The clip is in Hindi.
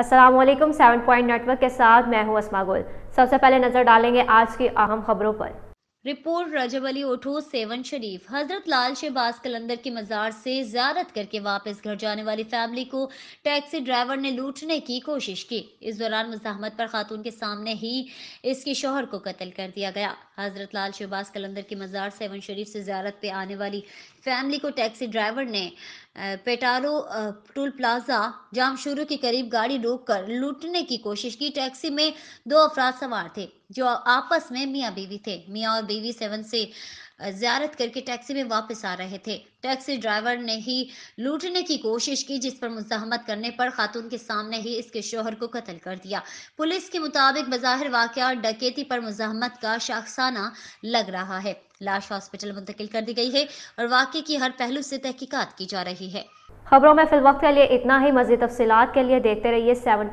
असलम सेवन पॉइंट नेटवर्क के साथ मैं हूं असमा गुल सबसे पहले नजर डालेंगे आज की अहम खबरों पर रिपोर्ट रजब अली ओठो सेवन शरीफ हजरत लाल शहबाज कलंदर की मज़ार से ज्यारत करके वापस घर जाने वाली फैमिली को टैक्सी ड्राइवर ने लूटने की कोशिश की इस दौरान मुजाहमत पर खातून के सामने ही इसके शोहर को कत्ल कर दिया गया हजरत लाल शहबाज कलंदर की मज़ार सेवन शरीफ से ज्यारत पे आने वाली फैमिली को टैक्सी ड्राइवर ने पेटारो टूल प्लाजा जाम शुरू के करीब गाड़ी रोककर लूटने की कोशिश की टैक्सी में दो अफराद सवार थे जो आपस में मियाँ बीवी थे मियाँ और बीवी सेवन से ज्यारत करके टैक्सी में वापस आ रहे थे टैक्सी ड्राइवर ने ही लूटने की कोशिश की जिस पर मुजाहमत करने पर खातून के सामने ही इसके शोहर को कत्ल कर दिया पुलिस के मुताबिक बजहिर वाक़ डकैती पर मुजाहमत का शाखसाना लग रहा है लाश हॉस्पिटल मुंतकिल कर दी गई है और वाक्य की हर पहलू से तहकीकत की जा रही है खबरों में फिल वक्त के लिए इतना ही मजीद तफसीत के लिए देखते रहिए सेवन